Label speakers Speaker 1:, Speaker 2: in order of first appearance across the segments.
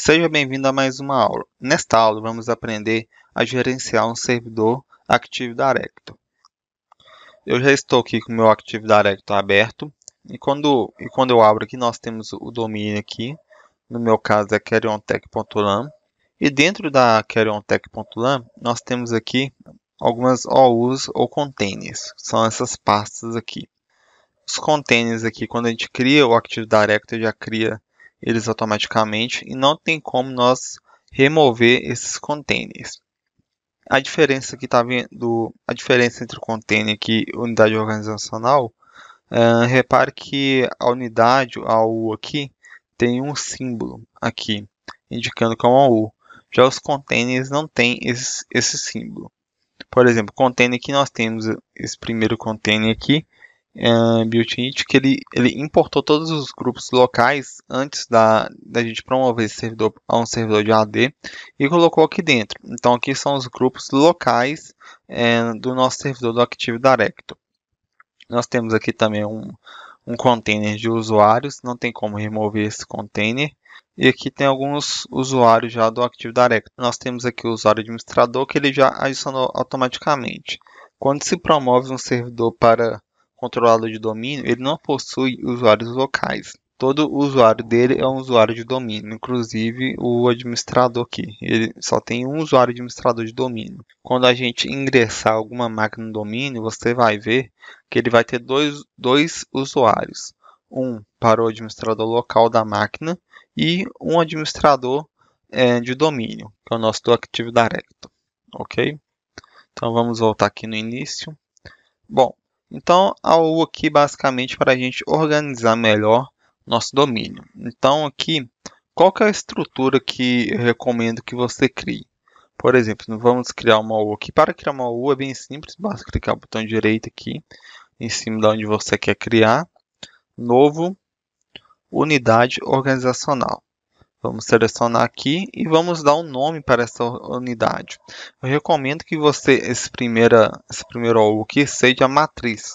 Speaker 1: Seja bem-vindo a mais uma aula. Nesta aula, vamos aprender a gerenciar um servidor Active Directory. Eu já estou aqui com o meu Active Directory aberto. E quando, e quando eu abro aqui, nós temos o domínio aqui. No meu caso, é carryontech.lam. E dentro da carryontech.lam, nós temos aqui algumas OUs ou containers. São essas pastas aqui. Os containers aqui, quando a gente cria o Active Directory, já cria eles automaticamente e não tem como nós remover esses containers. A diferença que está vendo, a diferença entre o container e unidade organizacional, uh, repare que a unidade, a U aqui, tem um símbolo aqui, indicando que é uma U. Já os containers não têm esse, esse símbolo. Por exemplo, container que nós temos esse primeiro container aqui, eh, Built-in, que ele, ele importou todos os grupos locais antes da, da gente promover esse servidor a um servidor de AD e colocou aqui dentro. Então aqui são os grupos locais eh, do nosso servidor do Active Directory. Nós temos aqui também um, um container de usuários, não tem como remover esse container. E aqui tem alguns usuários já do Active Directory. Nós temos aqui o usuário administrador que ele já adicionou automaticamente. Quando se promove um servidor para controlado de domínio, ele não possui usuários locais. Todo usuário dele é um usuário de domínio, inclusive o administrador aqui. Ele só tem um usuário administrador de domínio. Quando a gente ingressar alguma máquina no domínio, você vai ver que ele vai ter dois, dois usuários. Um para o administrador local da máquina e um administrador é, de domínio, que é o nosso do Active Directory. Ok? Então vamos voltar aqui no início. Bom, então, a U aqui basicamente para a gente organizar melhor nosso domínio. Então, aqui, qual é a estrutura que eu recomendo que você crie? Por exemplo, vamos criar uma U aqui. Para criar uma U é bem simples, basta clicar no botão direito aqui, em cima de onde você quer criar. Novo, unidade organizacional. Vamos selecionar aqui e vamos dar um nome para essa unidade. Eu recomendo que você, esse, primeira, esse primeiro OU aqui, seja matriz.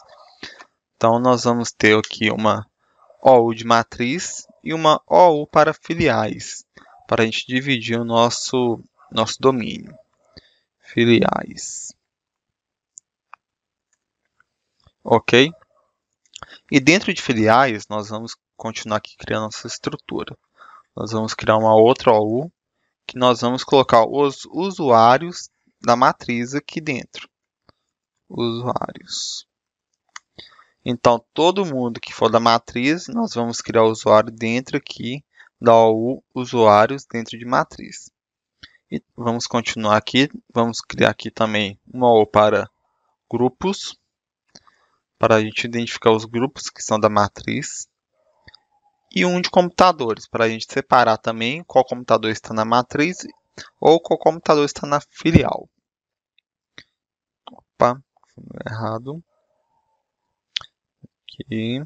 Speaker 1: Então, nós vamos ter aqui uma OU de matriz e uma OU para filiais, para a gente dividir o nosso, nosso domínio. Filiais. Ok? E dentro de filiais, nós vamos continuar aqui criando nossa estrutura nós vamos criar uma outra OU que nós vamos colocar os usuários da matriz aqui dentro. Usuários. Então, todo mundo que for da matriz, nós vamos criar o usuário dentro aqui da OU usuários dentro de matriz. E vamos continuar aqui, vamos criar aqui também uma OU para grupos, para a gente identificar os grupos que são da matriz e um de computadores, para a gente separar também qual computador está na matriz ou qual computador está na filial. Opa, errado. Aqui,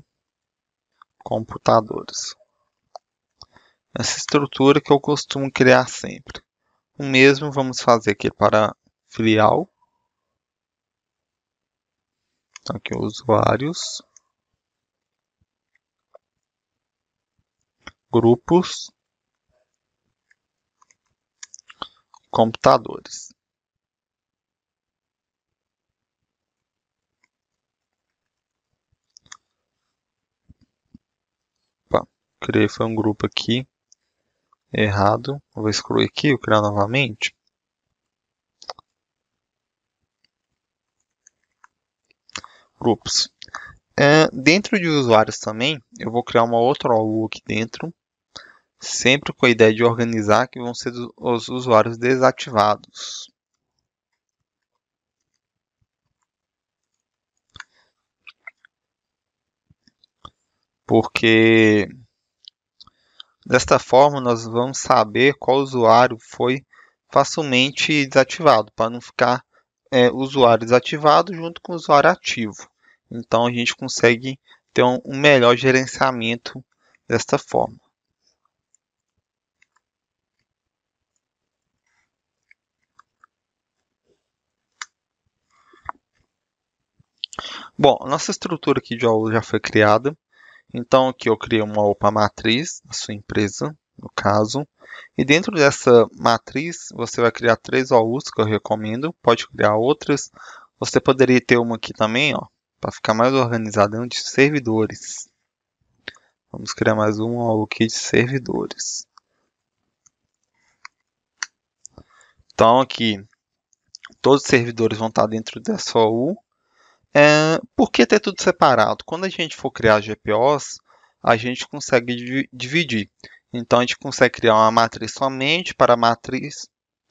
Speaker 1: computadores. Essa estrutura que eu costumo criar sempre. O mesmo vamos fazer aqui para filial. Então, aqui, usuários. grupos computadores Opa, criei foi um grupo aqui errado vou excluir aqui vou criar novamente grupos Uh, dentro de usuários também, eu vou criar uma outra OU aqui dentro, sempre com a ideia de organizar que vão ser os usuários desativados. Porque desta forma nós vamos saber qual usuário foi facilmente desativado, para não ficar é, usuário desativado junto com o usuário ativo. Então a gente consegue ter um, melhor gerenciamento desta forma. Bom, nossa estrutura aqui de aula já foi criada. Então aqui eu criei uma OPA matriz, a sua empresa, no caso. E dentro dessa matriz, você vai criar três OUs que eu recomendo. Pode criar outras. Você poderia ter uma aqui também, ó, para ficar mais organizado é de servidores. Vamos criar mais um aqui de servidores. Então aqui, todos os servidores vão estar dentro dessa U. É, por que ter tudo separado? Quando a gente for criar GPOs, a gente consegue dividir. Então a gente consegue criar uma matriz somente para a matriz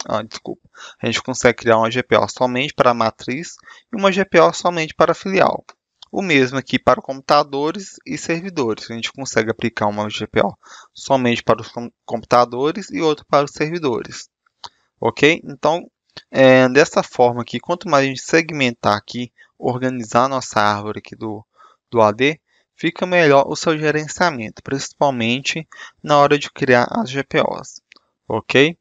Speaker 1: ah, desculpa, a gente consegue criar uma GPO somente para a matriz e uma GPO somente para a filial. O mesmo aqui para computadores e servidores. A gente consegue aplicar uma GPO somente para os computadores e outra para os servidores. Ok? Então, é, dessa forma aqui, quanto mais a gente segmentar aqui, organizar nossa árvore aqui do, do AD, fica melhor o seu gerenciamento, principalmente na hora de criar as GPOs. Ok?